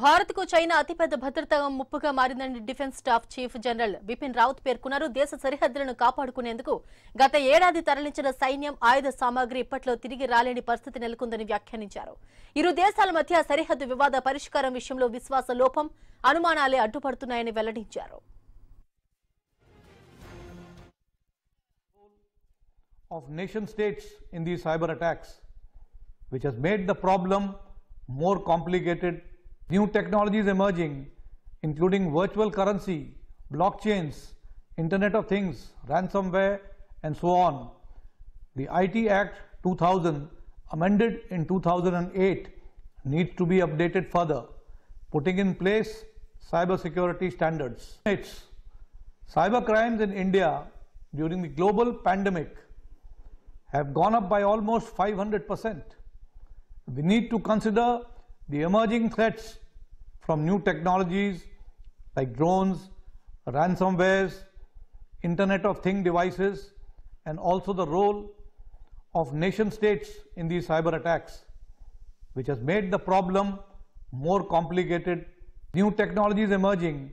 భారత్కు చైనా అతిపెద్ద భద్రతా ముప్పుగా మారిందని defence staff chief general Bipin Rawat పేర్కొన్నారు దేశ సరిహద్దులను కాపాడుకునేందుకు గత ఏడాది తరలించిన సైన్యం ఆయుధ సామాగ్రి ఇప్పట్లో తిరిగి రాలేని పరిస్థితి నెలకొందని వ్యాఖ్యానించారు ఇరు దేశాల మధ్య సరిహద్దు వివాద పరిష్కారం విషయంలో విశ్వాస లోపం అనుమానాలే అడ్డుపడుతున్నాయని వెల్లడించారు more complicated New technologies emerging, including virtual currency, blockchains, Internet of Things, ransomware, and so on. The IT Act 2000, amended in 2008, needs to be updated further, putting in place cybersecurity standards. It's cyber crimes in India during the global pandemic have gone up by almost 500%. We need to consider the emerging threats from new technologies like drones, ransomwares, Internet of Thing devices, and also the role of nation states in these cyber attacks, which has made the problem more complicated. New technologies emerging,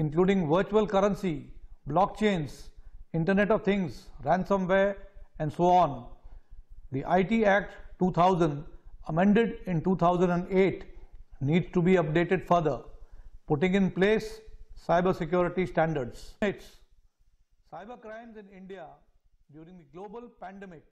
including virtual currency, blockchains, Internet of Things, ransomware, and so on. The IT Act 2000 amended in 2008 needs to be updated further, putting in place cyber security standards. Cyber crimes in India during the global pandemic